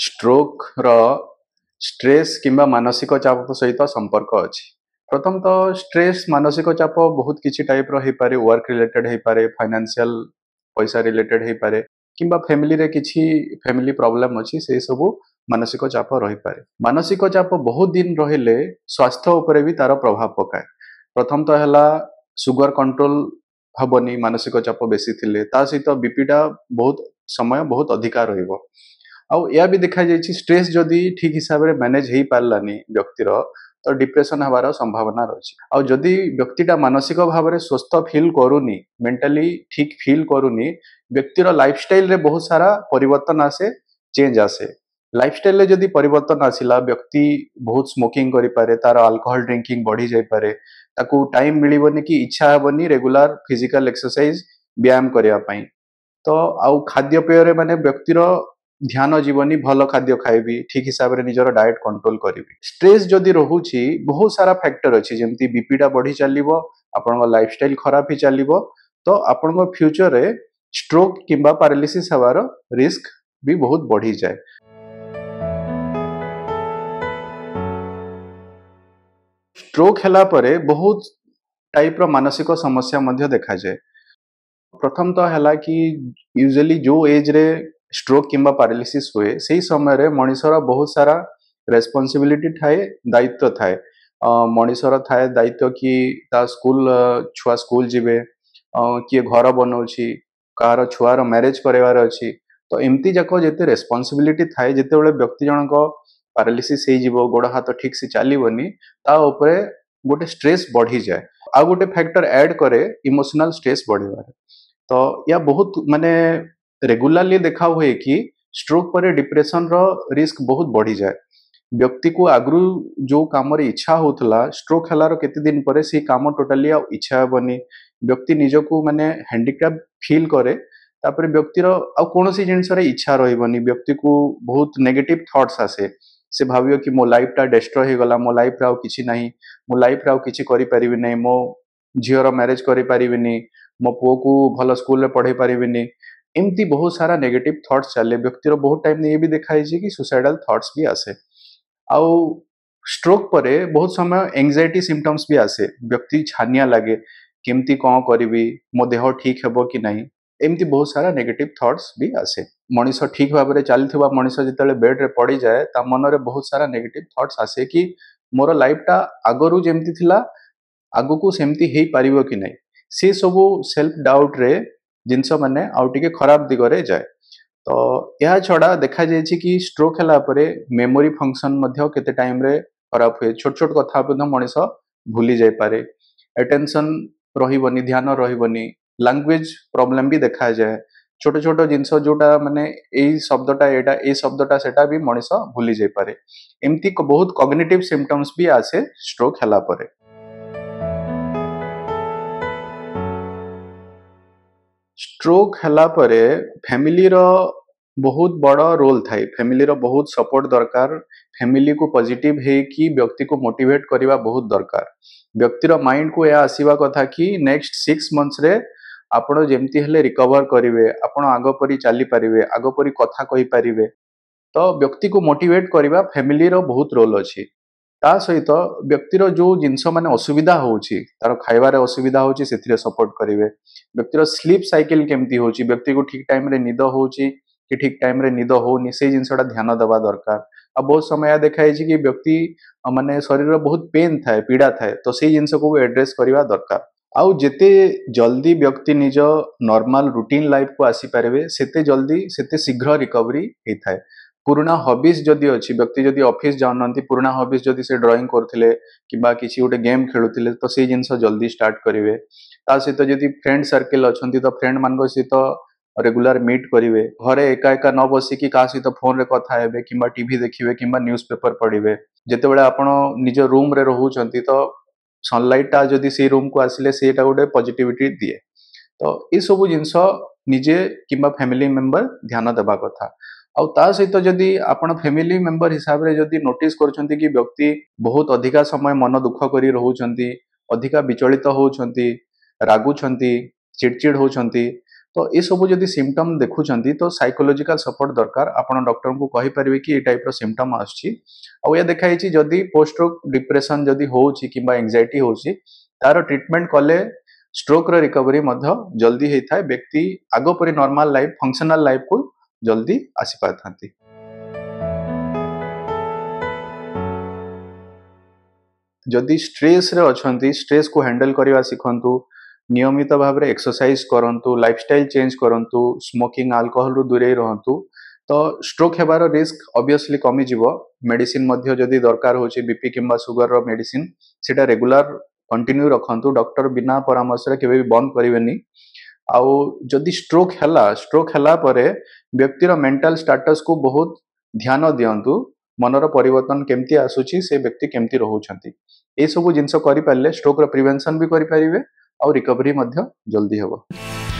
stroke stress कि मानसिक चाप सहित संपर्क अच्छी प्रथम तो स्ट्रेस मानसिक चाप बहुत किसी टाइप रही वर्क रिलेटेड हो पारे फाइनेंशियल पैसा रिलेटेड हो पारे कि फैमिली रे किसी फैमिली प्रॉब्लम अच्छी से सब मानसिक चाप रही पारे मानसिक चाप बहुत दिन रही स्वास्थ्य उपर भी तार प्रभाव पकाए प्रथम तो है सुगर कंट्रोल हबनी मानसिक चाप बेसी थी सहित बीपीटा बहुत समय बहुत अधिका रहा ଆଉ ଏହା ବି ଦେଖାଯାଇଛି ଷ୍ଟ୍ରେସ୍ ଯଦି ଠିକ୍ ହିସାବରେ ମ୍ୟାନେଜ୍ ହେଇପାରିଲାନି ବ୍ୟକ୍ତିର ତ ଡିପ୍ରେସନ୍ ହେବାର ସମ୍ଭାବନା ରହିଛି ଆଉ ଯଦି ବ୍ୟକ୍ତିଟା ମାନସିକ ଭାବରେ ସୁସ୍ଥ ଫିଲ୍ କରୁନି ମେଣ୍ଟାଲି ଠିକ୍ ଫିଲ୍ କରୁନି ବ୍ୟକ୍ତିର ଷ୍ଟାଇଲରେ ବହୁତ ସାରା ପରିବର୍ତ୍ତନ ଆସେ ଚେଞ୍ଜ ଆସେ ଷ୍ଟାଇଲରେ ଯଦି ପରିବର୍ତ୍ତନ ଆସିଲା ବ୍ୟକ୍ତି ବହୁତ ସ୍ମୋକିଂ କରିପାରେ ତାର ଆଲକୋହଲ ଡ୍ରିଙ୍କିଂ ବଢି ଯାଇପାରେ ତାକୁ ଟାଇମ୍ ମିଳିବନି କି ଇଚ୍ଛା ହେବନି ରେଗୁଲାର ଫିଜିକାଲ ଏକ୍ସରସାଇଜ ବ୍ୟାୟାମ କରିବା ପାଇଁ ତ ଆଉ ଖାଦ୍ୟପେୟରେ ମାନେ ବ୍ୟକ୍ତିର ध्यान जीवनी भल खाद्य खाइबी ठीक हिसाब से निजर डाएट कंट्रोल करी स्ट्रेस जदि रोचे बहुत सारा फैक्टर अच्छी जमी बीपीटा बढ़ी चलो आपण लाइफ स्टाइल खराब ही चलो तो आपण फ्यूचर में स्ट्रोक कि पारालीसीस हबार रिस्क भी बहुत बढ़ी जाए स्ट्रोक है बहुत टाइप मानसिक समस्या देखा जाए प्रथम तो है कि यूजुअली जो एज रे स्ट्रोक कि पारालीसीस हुए से ही समय मनीषर बहुत सारा रेस्पनसबिलिटी थाए दायित्व थाए मनीषर थाए दायित्व कि स्कूल छुआ स्कूल जीवे किए घर बनाऊ कहार छुआर म्यारेज करार तो एमती जाक जिते रेस्पनसबिलिटी थाए जिते व्यक्ति जनक पारालीसीस गोड़ हाथ ठीक से चलोनी तापर गोटे स्ट्रेस बढ़ी जाए आ गए फैक्टर एड कैमोशनाल स्ट्रेस बढ़ तो या बहुत मानने रेगुलरली देखा हुए कि स्ट्रोक पर डिप्रेशन रिस्क बहुत बढ़ी जाए व्यक्ति को आगु जो काम इच्छा होता स्ट्रोक हलार के दिन पर कम टोटाली आच्छा हेनी व्यक्ति निजक मानने हैंडिक्राफ्ट फिल कैपर व्यक्तिर आनसी जिनस इच्छा रही व्यक्ति को बहुत नेगेटिव थट्स आसे से भाव कि मो लाइफ टा डेस्ट्रय होगा मो लाइफ आउ कि ना मो लाइफ आउ कि नहीं मो झीर म्यारेज करो पु को भल स्कूल पढ़े पारिनी एमती बहुत सारा नेगेटिव थॉट्स चले व्यक्तिर बहुत टाइम ये भी देखा कि सुसाइडाल थॉट्स भी आसे आउ स्ट्रोक पर बहुत समय एंजाइटी सिम्टम्स भी आसे व्यक्ति छानिया लगे केमती कौन करी मो देह ठीक हे कि ना एमती बहुत सारा नेगेटिव थॉट्स भी आसे मनीष ठीक भाव में चली मनीष जिते बेड्रे पड़ जाए ता मन में बहुत सारा नेगेटिव थॉट्स आसे कि मोर लाइफटा आगर जमी आग को सेमती हो पार कि ना से सब सेल्फ डाउट्रे जिनस मैंने आगे खराब दिगरे जाए तो यह छड़ा देखा जा स्ट्रोक है मेमोरी फंक्शन के टाइम खराब हुए छोट छोट कथ मनीष भूली जापे एटेनसन रही ध्यान रही लांगुएज प्रोब्लेम भी देखा जाए छोट छोट जिनस जोटा मानने शब्दा यहाँ ये शब्दा से मनीष भूली जापे एमती बहुत कग्नेटिव सिमटम्स भी आसे स्ट्रोक है स्ट्रोक हला फैमिली रो बहुत बड़ा रोल थाए फैमिली रो बहुत सपोर्ट दरकार फैमिली को पॉजिटिव है कि व्यक्ति को मोटिवेट करिबा बहुत दरकार व्यक्तिर माइंड को यह आसवा कथ कि नेक्स्ट सिक्स मंथस जमी आपण रिकवर करेंगे आप आगपरी चली पारे आगपरी परी कथा कहि परिवे तो व्यक्ति को मोटिवेट करिबा फैमिली रो बहुत रोल अच्छी ता सहित व्यक्तिर जो जिनस मानते असुविधा होार खाइबार असुविधा होती सपोर्ट करेंगे व्यक्तिर स्लीप सैकेल केमती हूँ व्यक्ति को ठीक टाइम निद हो कि ठीक टाइम निद हो जिनसा ध्यान देवा दरकार आ बहुत समय देखाई कि व्यक्ति मानने शरीर बहुत पेन था पीड़ा थाए तो से जिनस को एड्रेस करवा दरकार आउ जिते जल्दी व्यक्ति निज नॉर्मल रूटीन लाइफ को आसी पारे से जल्दी से शीघ्र रिकवरी होता है पुराणा हबिज जदि अच्छी व्यक्ति जदि अफिस् जाऊना पुराणा हबिज जदि से ड्रईंग करते कि गोटे गेम खेलुले तो से जिनस जल्दी स्टार्ट करेंगे ता सहित जब फ्रेंड सर्किल अच्छा तो फ्रेंड मान सहित रेगुलर मीट करेंगे घरे एका एका न बसिक क्या सहित फोन रे कथा कि देखिए किूज पेपर पढ़े जितेबाला आप निज रूम्रे रोच्च तो सनलैटा जब से रूम को आसिले से गोटे पजिटिट दिए तो ये सब जिनस निजे कि फैमिली मेम्बर ध्यान देवा कथा आ सहित जदि आप फैमिली मेम्बर हिसाब से जब कर व्यक्ति बहुत अधिका समय मन दुख कर रोच्च अधिका विचलित होगुचिड़चिड़ हो तो ये सब जो सिमटम देखुं तो सैकोलोजिकाल सपोर्ट दरकार आपड़ डर को कहींपर कि ये टाइप रिमटम देखाई जदि पोस्ट स्ट्रोक डिप्रेसन जदि एंगजाइटी हो रहा ट्रिटमेंट कले स्ट्रोक्र रिकवरी जल्दी होता है व्यक्ति आगपरी नर्माल लाइफ फंक्शनाल लाइफ को ଜଲ୍ଦି ଆସିପାରିଥାନ୍ତି ଯଦି ଷ୍ଟ୍ରେସ୍ରେ ଅଛନ୍ତି ଷ୍ଟ୍ରେସ୍କୁ ହ୍ୟାଣ୍ଡେଲ୍ କରିବା ଶିଖନ୍ତୁ ନିୟମିତ ଭାବରେ ଏକ୍ସରସାଇଜ୍ କରନ୍ତୁ ଲାଇଫ୍ଷ୍ଟାଇଲ୍ ଚେଞ୍ଜ କରନ୍ତୁ ସ୍ମୋକିଂ ଆଲକୋହଲ୍ରୁ ଦୂରେଇ ରହନ୍ତୁ ତ ଷ୍ଟ୍ରୋକ୍ ହେବାର ରିସ୍କ ଅବିୟସ୍ଲି କମିଯିବ ମେଡିସିନ୍ ମଧ୍ୟ ଯଦି ଦରକାର ହେଉଛି ବି ପି କିମ୍ବା ସୁଗରର ମେଡିସିନ୍ ସେଇଟା ରେଗୁଲାର କଣ୍ଟିନ୍ୟୁ ରଖନ୍ତୁ ଡକ୍ଟର ବିନା ପରାମର୍ଶରେ କେବେ ବି ବନ୍ଦ କରିବେନି आदि स्ट्रोक हला, स्ट्रोक हला व्यक्तिर मेन्टाल स्टाटस को बहुत ध्यान दिंतु मनर पर केमती आसूसी से व्यक्ति केमती रोचे यू जिनपारे स्ट्रोक्र प्रिभेनसन भी करें आ रिकवरी जल्दी हम